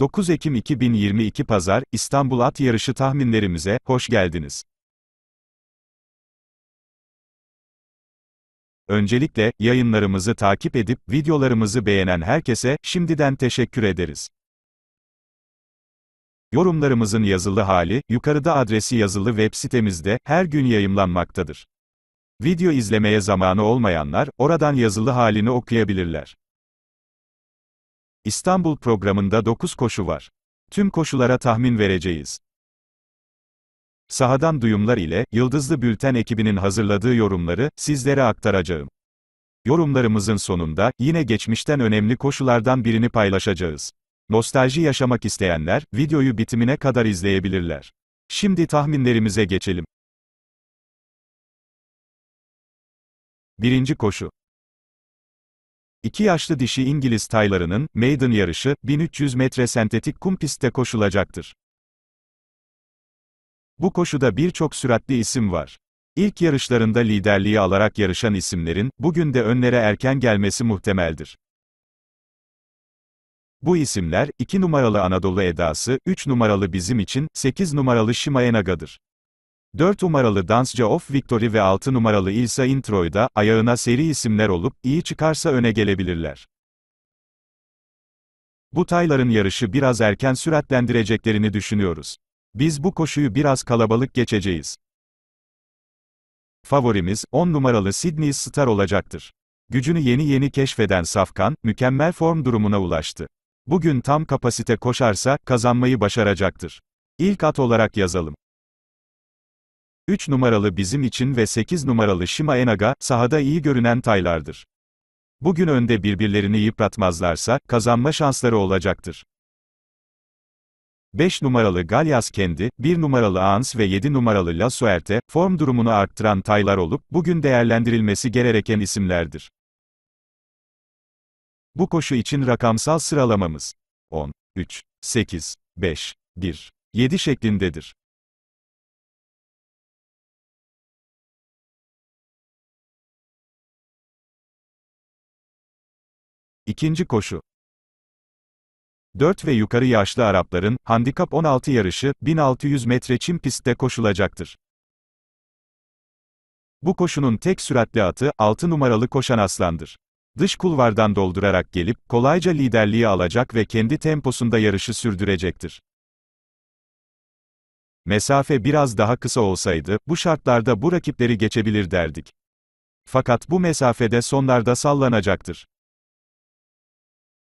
9 Ekim 2022 Pazar, İstanbul At Yarışı tahminlerimize, hoş geldiniz. Öncelikle, yayınlarımızı takip edip, videolarımızı beğenen herkese, şimdiden teşekkür ederiz. Yorumlarımızın yazılı hali, yukarıda adresi yazılı web sitemizde, her gün yayımlanmaktadır. Video izlemeye zamanı olmayanlar, oradan yazılı halini okuyabilirler. İstanbul programında 9 koşu var. Tüm koşulara tahmin vereceğiz. Sahadan duyumlar ile Yıldızlı Bülten ekibinin hazırladığı yorumları sizlere aktaracağım. Yorumlarımızın sonunda yine geçmişten önemli koşulardan birini paylaşacağız. Nostalji yaşamak isteyenler videoyu bitimine kadar izleyebilirler. Şimdi tahminlerimize geçelim. Birinci koşu İki yaşlı dişi İngiliz taylarının, Maiden yarışı, 1300 metre sentetik kum pistte koşulacaktır. Bu koşuda birçok süratli isim var. İlk yarışlarında liderliği alarak yarışan isimlerin, bugün de önlere erken gelmesi muhtemeldir. Bu isimler, 2 numaralı Anadolu Edası, 3 numaralı Bizim için, 8 numaralı Şimaenaga'dır. 4 numaralı dansçı Of Victory ve 6 numaralı Ilsa Intro'da, ayağına seri isimler olup, iyi çıkarsa öne gelebilirler. Bu tayların yarışı biraz erken süratlendireceklerini düşünüyoruz. Biz bu koşuyu biraz kalabalık geçeceğiz. Favorimiz, 10 numaralı Sydney Star olacaktır. Gücünü yeni yeni keşfeden Safkan, mükemmel form durumuna ulaştı. Bugün tam kapasite koşarsa, kazanmayı başaracaktır. İlk at olarak yazalım. 3 numaralı bizim için ve 8 numaralı Shima Enaga, sahada iyi görünen taylardır. Bugün önde birbirlerini yıpratmazlarsa, kazanma şansları olacaktır. 5 numaralı Galyas kendi, 1 numaralı Ans ve 7 numaralı La Suerte, form durumunu arttıran taylar olup, bugün değerlendirilmesi gereken isimlerdir. Bu koşu için rakamsal sıralamamız 10, 3, 8, 5, 1, 7 şeklindedir. İkinci koşu 4 ve yukarı yaşlı Arapların, Handikap 16 yarışı, 1600 metre çim pistte koşulacaktır. Bu koşunun tek süratli atı, 6 numaralı koşan aslandır. Dış kulvardan doldurarak gelip, kolayca liderliği alacak ve kendi temposunda yarışı sürdürecektir. Mesafe biraz daha kısa olsaydı, bu şartlarda bu rakipleri geçebilir derdik. Fakat bu mesafede sonlarda sallanacaktır.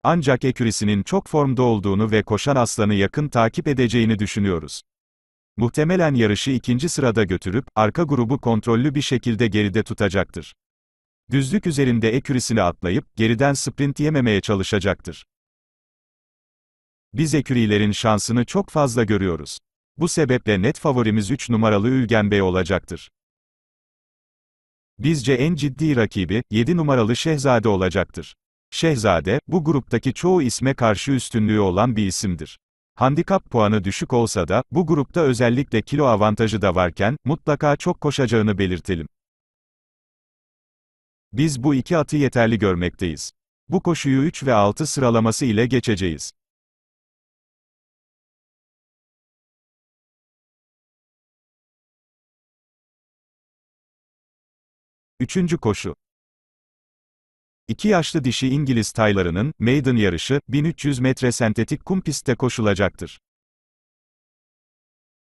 Ancak ekürisinin çok formda olduğunu ve koşan aslanı yakın takip edeceğini düşünüyoruz. Muhtemelen yarışı ikinci sırada götürüp, arka grubu kontrollü bir şekilde geride tutacaktır. Düzlük üzerinde ekürisini atlayıp, geriden sprint yememeye çalışacaktır. Biz ekürilerin şansını çok fazla görüyoruz. Bu sebeple net favorimiz 3 numaralı Ülgen Bey olacaktır. Bizce en ciddi rakibi, 7 numaralı Şehzade olacaktır. Şehzade, bu gruptaki çoğu isme karşı üstünlüğü olan bir isimdir. Handikap puanı düşük olsa da, bu grupta özellikle kilo avantajı da varken, mutlaka çok koşacağını belirtelim. Biz bu iki atı yeterli görmekteyiz. Bu koşuyu 3 ve 6 sıralaması ile geçeceğiz. Üçüncü koşu. İki yaşlı dişi İngiliz taylarının, Maiden yarışı, 1300 metre sentetik kum pistte koşulacaktır.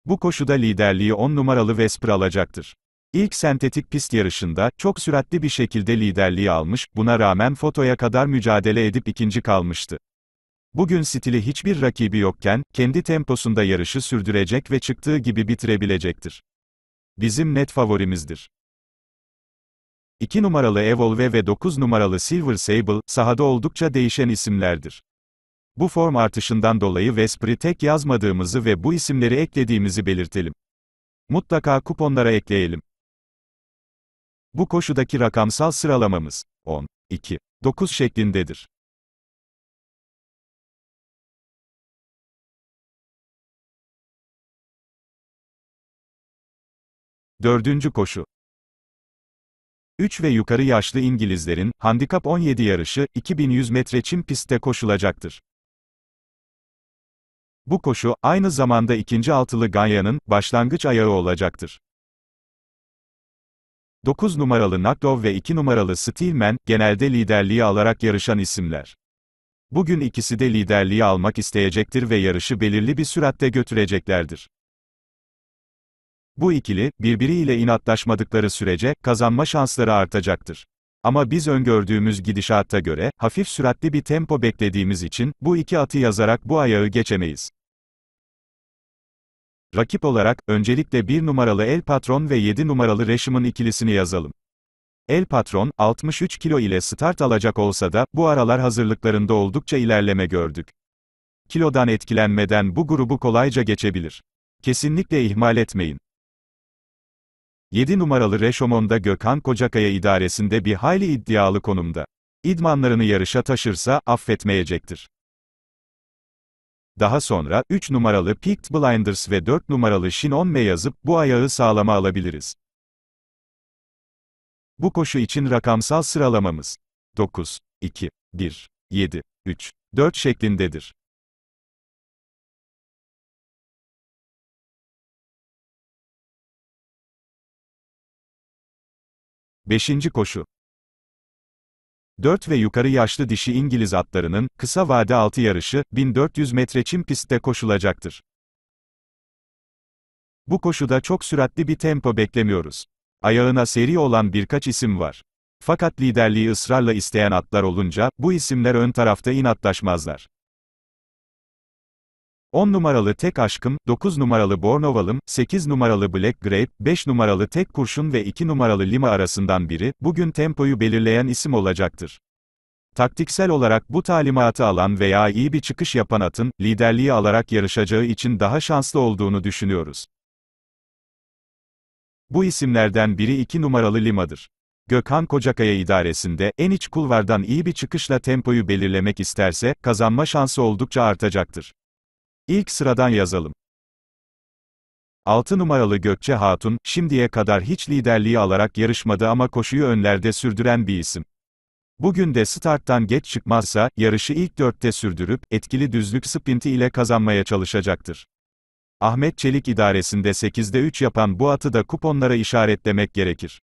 Bu koşuda liderliği 10 numaralı Vesper alacaktır. İlk sentetik pist yarışında, çok süratli bir şekilde liderliği almış, buna rağmen fotoya kadar mücadele edip ikinci kalmıştı. Bugün stili hiçbir rakibi yokken, kendi temposunda yarışı sürdürecek ve çıktığı gibi bitirebilecektir. Bizim net favorimizdir. 2 numaralı Evolve ve 9 numaralı Silver Sable, sahada oldukça değişen isimlerdir. Bu form artışından dolayı Vespri tek yazmadığımızı ve bu isimleri eklediğimizi belirtelim. Mutlaka kuponlara ekleyelim. Bu koşudaki rakamsal sıralamamız 10, 2, 9 şeklindedir. Dördüncü koşu. 3 ve yukarı yaşlı İngilizlerin, handikap 17 yarışı, 2100 metre çim pistte koşulacaktır. Bu koşu, aynı zamanda ikinci altılı Ganya'nın, başlangıç ayağı olacaktır. 9 numaralı Nakdov ve 2 numaralı Steelman, genelde liderliği alarak yarışan isimler. Bugün ikisi de liderliği almak isteyecektir ve yarışı belirli bir süratte götüreceklerdir. Bu ikili, birbiriyle inatlaşmadıkları sürece, kazanma şansları artacaktır. Ama biz öngördüğümüz gidişatta göre, hafif süratli bir tempo beklediğimiz için, bu iki atı yazarak bu ayağı geçemeyiz. Rakip olarak, öncelikle 1 numaralı El Patron ve 7 numaralı Reşim'in ikilisini yazalım. El Patron, 63 kilo ile start alacak olsa da, bu aralar hazırlıklarında oldukça ilerleme gördük. Kilodan etkilenmeden bu grubu kolayca geçebilir. Kesinlikle ihmal etmeyin. 7 numaralı Reşomon'da Gökhan Kocakaya idaresinde bir hayli iddialı konumda. İdmanlarını yarışa taşırsa, affetmeyecektir. Daha sonra, 3 numaralı Picked Blinders ve 4 numaralı Shinonme yazıp, bu ayağı sağlama alabiliriz. Bu koşu için rakamsal sıralamamız 9, 2, 1, 7, 3, 4 şeklindedir. Beşinci koşu 4 ve yukarı yaşlı dişi İngiliz atlarının, kısa vade altı yarışı, 1400 metre çim pistte koşulacaktır. Bu koşuda çok süratli bir tempo beklemiyoruz. Ayağına seri olan birkaç isim var. Fakat liderliği ısrarla isteyen atlar olunca, bu isimler ön tarafta inatlaşmazlar. 10 numaralı Tek Aşkım, 9 numaralı Bornovalım, 8 numaralı Black Grape, 5 numaralı Tek Kurşun ve 2 numaralı Lima arasından biri, bugün tempoyu belirleyen isim olacaktır. Taktiksel olarak bu talimatı alan veya iyi bir çıkış yapan atın, liderliği alarak yarışacağı için daha şanslı olduğunu düşünüyoruz. Bu isimlerden biri 2 numaralı Lima'dır. Gökhan Kocakaya idaresinde, en iç kulvardan iyi bir çıkışla tempoyu belirlemek isterse, kazanma şansı oldukça artacaktır. İlk sıradan yazalım. 6 numaralı Gökçe Hatun, şimdiye kadar hiç liderliği alarak yarışmadı ama koşuyu önlerde sürdüren bir isim. Bugün de starttan geç çıkmazsa, yarışı ilk dörtte sürdürüp, etkili düzlük sprinti ile kazanmaya çalışacaktır. Ahmet Çelik idaresinde 8'de 3 yapan bu atı da kuponlara işaretlemek gerekir.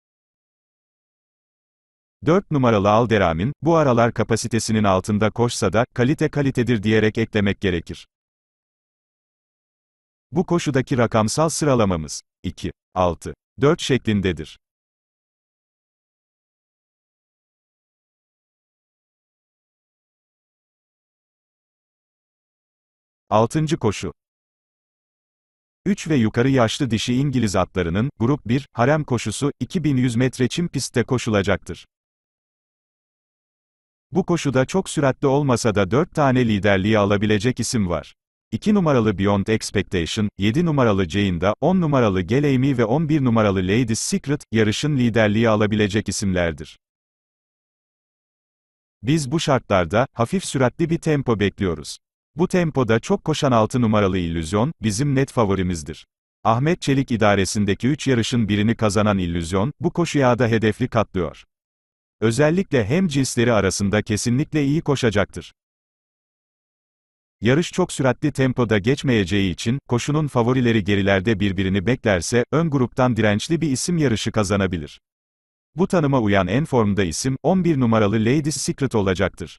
4 numaralı Alderamin, bu aralar kapasitesinin altında koşsa da, kalite kalitedir diyerek eklemek gerekir. Bu koşudaki rakamsal sıralamamız 2, 6, 4 şeklindedir. Altıncı koşu 3 ve yukarı yaşlı dişi İngiliz atlarının, Grup 1, harem koşusu, 2100 metre çim pistte koşulacaktır. Bu koşuda çok süratli olmasa da 4 tane liderliği alabilecek isim var. 2 numaralı Beyond Expectation, 7 numaralı Jane'da, 10 numaralı Geleymi Amy ve 11 numaralı Lady Secret, yarışın liderliği alabilecek isimlerdir. Biz bu şartlarda, hafif süratli bir tempo bekliyoruz. Bu tempoda çok koşan 6 numaralı illüzyon, bizim net favorimizdir. Ahmet Çelik idaresindeki 3 yarışın birini kazanan illüzyon, bu koşuya da hedefli katlıyor. Özellikle hem cinsleri arasında kesinlikle iyi koşacaktır. Yarış çok süratli tempoda geçmeyeceği için, koşunun favorileri gerilerde birbirini beklerse, ön gruptan dirençli bir isim yarışı kazanabilir. Bu tanıma uyan en formda isim, 11 numaralı Ladies Secret olacaktır.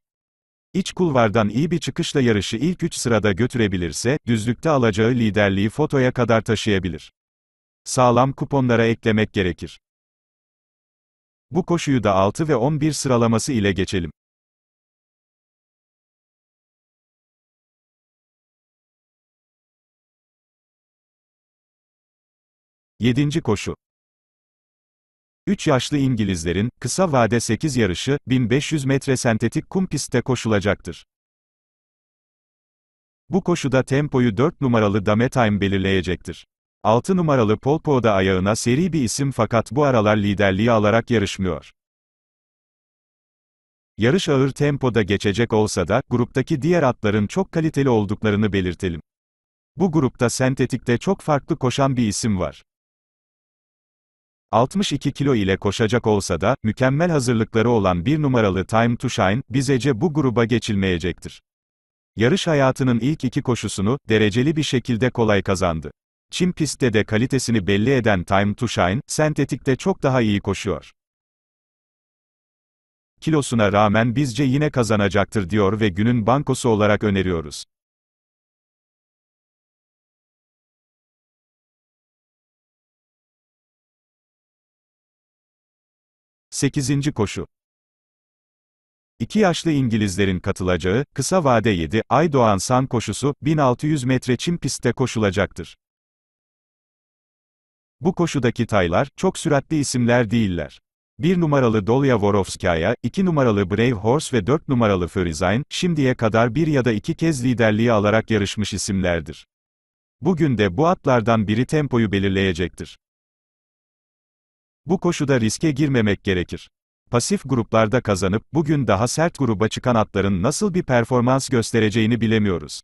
İç kulvardan iyi bir çıkışla yarışı ilk 3 sırada götürebilirse, düzlükte alacağı liderliği fotoya kadar taşıyabilir. Sağlam kuponlara eklemek gerekir. Bu koşuyu da 6 ve 11 sıralaması ile geçelim. 7. koşu 3 yaşlı İngilizlerin, kısa vade 8 yarışı, 1500 metre sentetik kum pistte koşulacaktır. Bu koşuda tempoyu 4 numaralı Dame Time belirleyecektir. 6 numaralı Polpo da ayağına seri bir isim fakat bu aralar liderliği alarak yarışmıyor. Yarış ağır tempoda geçecek olsa da, gruptaki diğer atların çok kaliteli olduklarını belirtelim. Bu grupta sentetikte çok farklı koşan bir isim var. 62 kilo ile koşacak olsa da, mükemmel hazırlıkları olan bir numaralı Time to Shine, bizece bu gruba geçilmeyecektir. Yarış hayatının ilk iki koşusunu, dereceli bir şekilde kolay kazandı. Çim pistte de kalitesini belli eden Time to Shine, sentetikte çok daha iyi koşuyor. Kilosuna rağmen bizce yine kazanacaktır diyor ve günün bankosu olarak öneriyoruz. 8. koşu İki yaşlı İngilizlerin katılacağı, kısa vade 7 ay Doğan San koşusu, 1600 metre çim pistte koşulacaktır. Bu koşudaki taylar, çok süratli isimler değiller. 1 numaralı Dolya Vorovskaya, 2 numaralı Brave Horse ve 4 numaralı Furizain şimdiye kadar bir ya da iki kez liderliği alarak yarışmış isimlerdir. Bugün de bu atlardan biri tempoyu belirleyecektir. Bu koşuda riske girmemek gerekir. Pasif gruplarda kazanıp bugün daha sert gruba çıkan atların nasıl bir performans göstereceğini bilemiyoruz.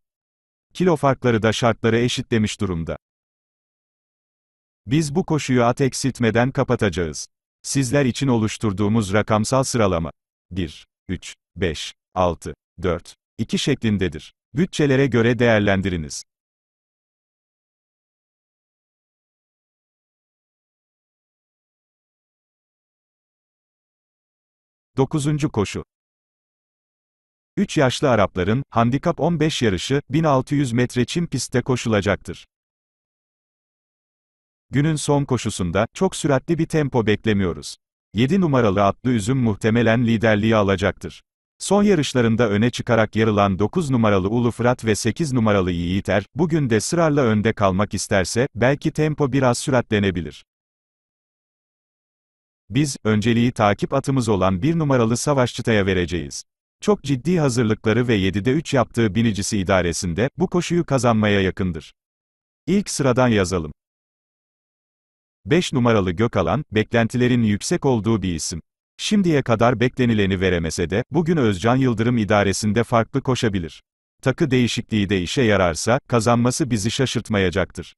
Kilo farkları da şartları eşitlemiş durumda. Biz bu koşuyu at eksiltmeden kapatacağız. Sizler için oluşturduğumuz rakamsal sıralama 1, 3, 5, 6, 4, 2 şeklindedir. Bütçelere göre değerlendiriniz. 9. koşu 3 yaşlı Arapların, handikap 15 yarışı, 1600 metre çim pistte koşulacaktır. Günün son koşusunda, çok süratli bir tempo beklemiyoruz. 7 numaralı atlı üzüm muhtemelen liderliği alacaktır. Son yarışlarında öne çıkarak yarılan 9 numaralı Ulu Fırat ve 8 numaralı Yiğiter, bugün de sırarla önde kalmak isterse, belki tempo biraz süratlenebilir. Biz, önceliği takip atımız olan bir numaralı savaşçıtaya vereceğiz. Çok ciddi hazırlıkları ve 7'de 3 yaptığı binicisi idaresinde, bu koşuyu kazanmaya yakındır. İlk sıradan yazalım. 5 numaralı Gökalan, beklentilerin yüksek olduğu bir isim. Şimdiye kadar beklenileni veremese de, bugün Özcan Yıldırım idaresinde farklı koşabilir. Takı değişikliği de işe yararsa, kazanması bizi şaşırtmayacaktır.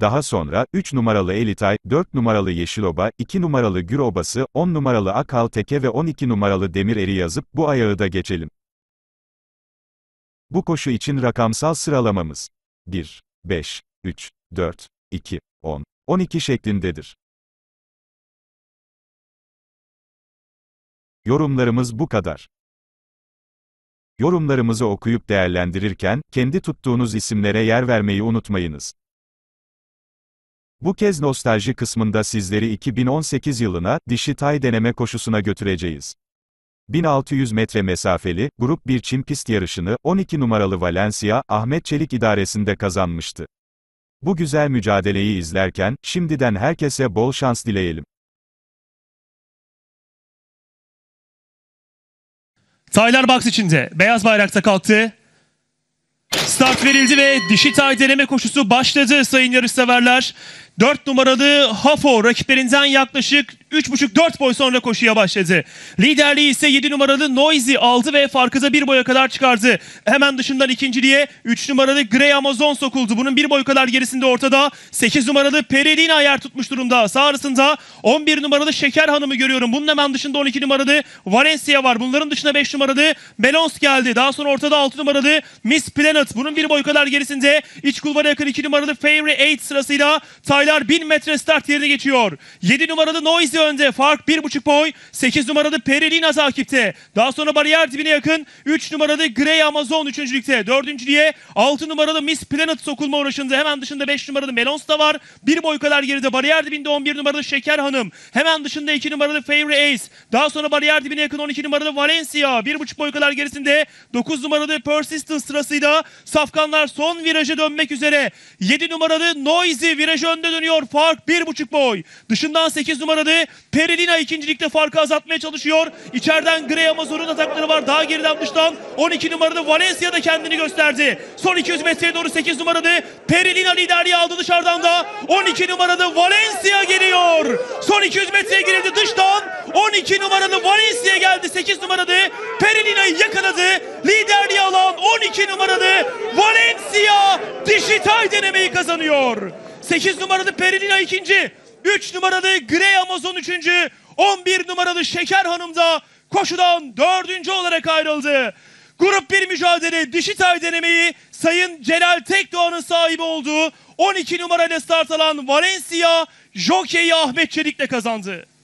Daha sonra, 3 numaralı Elitay, 4 numaralı Yeşiloba, 2 numaralı Gürobası, 10 numaralı Akal Teke ve 12 numaralı Demir Eri yazıp, bu ayağı da geçelim. Bu koşu için rakamsal sıralamamız 1, 5, 3, 4, 2, 10, 12 şeklindedir. Yorumlarımız bu kadar. Yorumlarımızı okuyup değerlendirirken, kendi tuttuğunuz isimlere yer vermeyi unutmayınız. Bu kez nostalji kısmında sizleri 2018 yılına, dişi tay deneme koşusuna götüreceğiz. 1600 metre mesafeli, grup bir çim pist yarışını, 12 numaralı Valencia, Ahmet Çelik idaresinde kazanmıştı. Bu güzel mücadeleyi izlerken, şimdiden herkese bol şans dileyelim. Taylar box içinde. Beyaz bayrakta kalktı. Start verildi ve dişi tay deneme koşusu başladı sayın yarışseverler. 4 numaralı Hafo rakiplerinden yaklaşık 3,5-4 boy sonra koşuya başladı. Liderliği ise 7 numaralı Noisy aldı ve farkıza 1 boya kadar çıkardı. Hemen dışından ikinciliğe 3 numaralı Grey Amazon sokuldu. Bunun 1 boy kadar gerisinde ortada 8 numaralı Perilina yer tutmuş durumda. Sağrısında 11 numaralı Şeker Hanım'ı görüyorum. Bunun hemen dışında 12 numaralı Valencia var. Bunların dışında 5 numaralı Melons geldi. Daha sonra ortada 6 numaralı Miss Planet. Bunun 1 boy kadar gerisinde iç kulvara yakın 2 numaralı Fairy 8 sırasıyla Tyler Baylar 1000 metre start yerine geçiyor. 7 numaralı Noisy önde. Fark 1,5 boy. 8 numaralı Perilina takipte. Daha sonra bariyer dibine yakın. 3 numaralı Grey Amazon üçüncülükte. Dördüncülüğe 6 numaralı Miss Planet sokulma uğraşında. Hemen dışında 5 numaralı Melons da var. Bir boy kadar geride. Bariyer dibinde 11 numaralı Şeker Hanım. Hemen dışında 2 numaralı Favorite Ace. Daha sonra bariyer dibine yakın 12 numaralı Valencia. 1,5 boy kadar gerisinde 9 numaralı Persistence sırasıyla Safkanlar son viraja dönmek üzere. 7 numaralı Noisy viraj önde dönüyor. Fark bir buçuk boy. Dışından sekiz numaralı Perilina ikincilikte farkı azaltmaya çalışıyor. İçeriden Grey Amazon'un atakları var. Daha geriden dıştan iki numaralı Valencia da kendini gösterdi. Son iki yüz metreye doğru sekiz numaralı Perilina liderliği aldı dışarıdan da On iki numaralı Valencia geliyor. Son iki yüz metreye girildi dıştan iki numaralı Valencia geldi. Sekiz numaralı Perilina'yı yakaladı. Liderliği alan on iki numaralı Valencia dijital denemeyi kazanıyor. 8 numaralı Perilina ikinci. 3 numaralı Grey Amazon üçüncü. 11 numaralı Şeker Hanım da koşudan dördüncü olarak ayrıldı. Grup 1 mücadele dişi tay denemeyi Sayın Celal Tekdoğan'ın sahibi olduğu 12 numarayla start alan Valencia Jockey'i Ahmet Çelik'le kazandı.